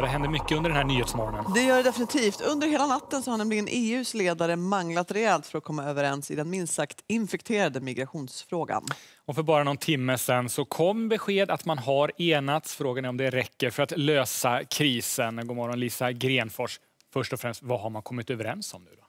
vad det händer mycket under den här nyhetsmorgonen. Det gör det definitivt. Under hela natten så har nämligen EUs ledare manglat rejält för att komma överens i den minst sagt infekterade migrationsfrågan. Och för bara någon timme sedan så kom besked att man har enats. Frågan är om det räcker för att lösa krisen. God morgon Lisa Grenfors. Först och främst, vad har man kommit överens om nu då?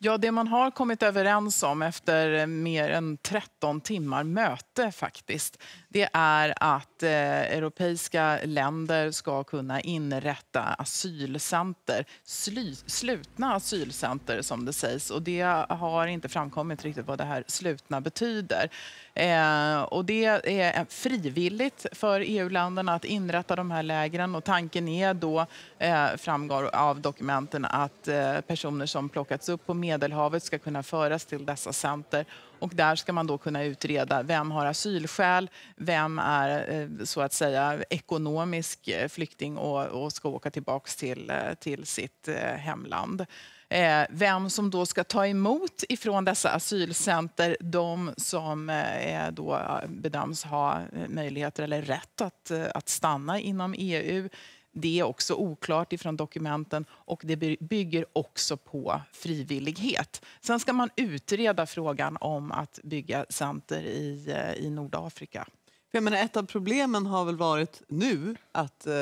Ja, det man har kommit överens om efter eh, mer än 13 timmar möte faktiskt, det är att eh, europeiska länder ska kunna inrätta asylcenter, sly, slutna asylcenter som det sägs. Och det har inte framkommit riktigt vad det här slutna betyder. Eh, och det är frivilligt för EU-länderna att inrätta de här lägren och tanken är då, eh, framgår av dokumenten, att eh, personer som plockats upp på Medelhavet ska kunna föras till dessa center. Och där ska man då kunna utreda vem har asylskäl, vem är eh, så att säga ekonomisk eh, flykting och, och ska åka tillbaka till, eh, till sitt hemland vem som då ska ta emot ifrån dessa asylcenter de som då bedöms ha möjligheter eller rätt att, att stanna inom EU. Det är också oklart ifrån dokumenten och det bygger också på frivillighet. Sen ska man utreda frågan om att bygga center i, eh, i Nordafrika. För jag menar, ett av problemen har väl varit nu att, eh,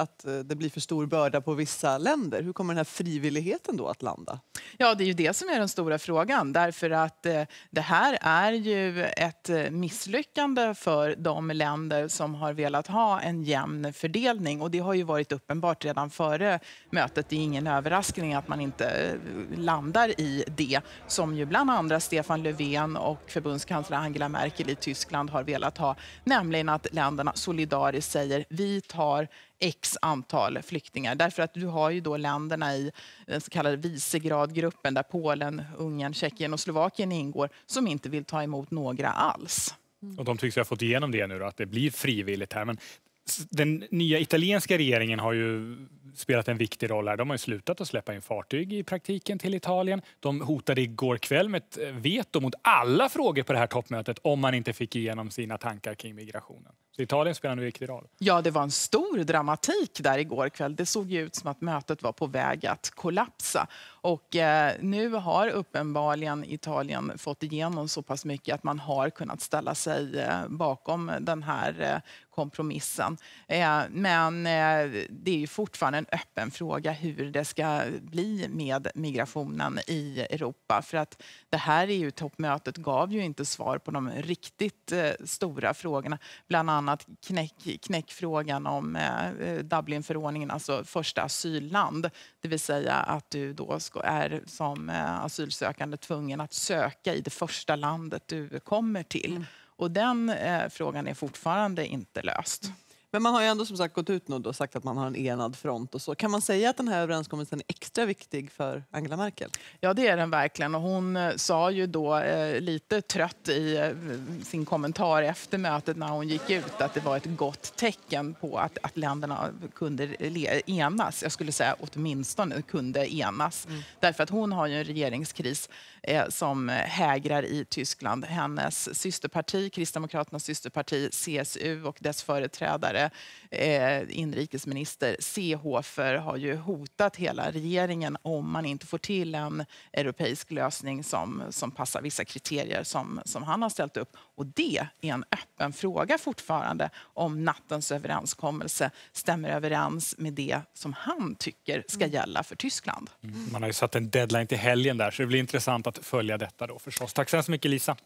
att eh, det blir för stor börda på vissa länder. Hur kommer den här frivilligheten då att landa? Ja, det är ju det som är den stora frågan därför att eh, det här är ju ett eh, misslyckande för de länder som har velat ha en jämn fördelning och det har ju varit uppenbart redan före mötet. Det är ingen överraskning att man inte eh, landar i det som ju bland andra Stefan Löfven och förbundskansler Angela Merkel i Tyskland har velat ha nämligen att länderna solidariskt säger vi tar x antal flyktingar. Därför att du har ju då länderna i den så kallade Visegradgruppen där Polen, Ungern, Tjeckien och Slovakien ingår som inte vill ta emot några alls. Och de tycks ha fått igenom det nu, då, att det blir frivilligt här. Men den nya italienska regeringen har ju spelat en viktig roll här. De har slutat att släppa in fartyg i praktiken till Italien. De hotade igår kväll med ett eh, veto mot alla frågor på det här toppmötet om man inte fick igenom sina tankar kring migrationen. Så Italien spelar en viktig roll. Ja, det var en stor dramatik där igår kväll. Det såg ut som att mötet var på väg att kollapsa. Och eh, nu har uppenbarligen Italien fått igenom så pass mycket att man har kunnat ställa sig eh, bakom den här eh, kompromissen. Eh, men eh, det är ju fortfarande en öppen fråga hur det ska bli med migrationen i Europa. För att det här EU-toppmötet gav ju inte svar på de riktigt eh, stora frågorna. Bland annat annat knäck, knäckfrågan om eh, eh, Dublinförordningen, alltså första asylland. Det vill säga att du då ska, är som eh, asylsökande tvungen att söka i det första landet du kommer till. Mm. Och den eh, frågan är fortfarande inte löst. Men man har ju ändå som sagt gått ut och sagt att man har en enad front och så. Kan man säga att den här överenskommelsen är extra viktig för Angela Merkel? Ja, det är den verkligen. Och hon eh, sa ju då eh, lite trött i eh, sin kommentar efter mötet när hon gick ut att det var ett gott tecken på att, att länderna kunde enas. Jag skulle säga åtminstone kunde enas. Mm. Därför att hon har ju en regeringskris eh, som hägrar i Tyskland. Hennes systerparti, Kristdemokraternas systerparti CSU och dess företrädare tidigare eh, inrikesminister Seehofer har ju hotat hela regeringen om man inte får till en europeisk lösning som, som passar vissa kriterier som, som han har ställt upp. Och det är en öppen fråga fortfarande om nattens överenskommelse stämmer överens med det som han tycker ska mm. gälla för Tyskland. Mm. Man har ju satt en deadline till helgen där så det blir intressant att följa detta då förstås. Tack så hemskt mycket Lisa.